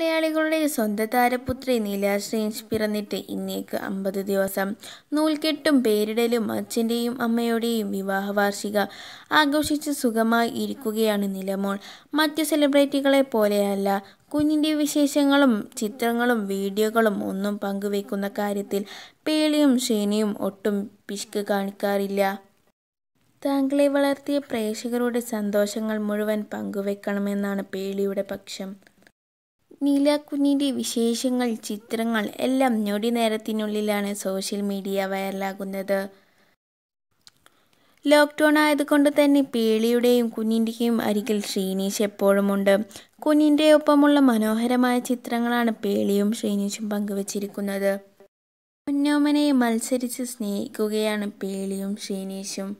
മലയാളികളുടെ സ്വന്തം താരപുത്രി നീലാശ്രീൻസ് പിറന്നിട്ട് ഇന്നേക്ക് അമ്പത് ദിവസം നൂൽക്കെട്ടും പേരിടലും അച്ഛൻ്റെയും അമ്മയുടെയും വിവാഹ വാർഷിക ആഘോഷിച്ച് സുഖമായി ഇരിക്കുകയാണ് നിലമോൾ മറ്റു സെലിബ്രിറ്റികളെ പോലെയല്ല കുഞ്ഞിൻ്റെ വിശേഷങ്ങളും ചിത്രങ്ങളും വീഡിയോകളും ഒന്നും പങ്കുവെക്കുന്ന കാര്യത്തിൽ പേളിയും ഷേനിയും ഒട്ടും പിശുക്ക് കാണിക്കാറില്ല താങ്കളെ വളർത്തിയ പ്രേക്ഷകരുടെ സന്തോഷങ്ങൾ മുഴുവൻ പങ്കുവെക്കണമെന്നാണ് പേളിയുടെ പക്ഷം നീലാക്കുഞ്ഞിൻ്റെ വിശേഷങ്ങൾ ചിത്രങ്ങൾ എല്ലാം ഞൊടി നേരത്തിനുള്ളിലാണ് സോഷ്യൽ മീഡിയ വൈറലാകുന്നത് ലോക്ക്ഡൗൺ ആയതുകൊണ്ട് തന്നെ പേളിയുടെയും കുഞ്ഞിൻ്റെയും അരികിൽ ശ്രീനീഷ് എപ്പോഴുമുണ്ട് കുഞ്ഞിൻ്റെ ഒപ്പമുള്ള മനോഹരമായ ചിത്രങ്ങളാണ് പേളിയും ശ്രീനീഷും പങ്കുവച്ചിരിക്കുന്നത് പൊന്നോമനയെ മത്സരിച്ച് സ്നേഹിക്കുകയാണ് പേളിയും ശ്രീനീഷും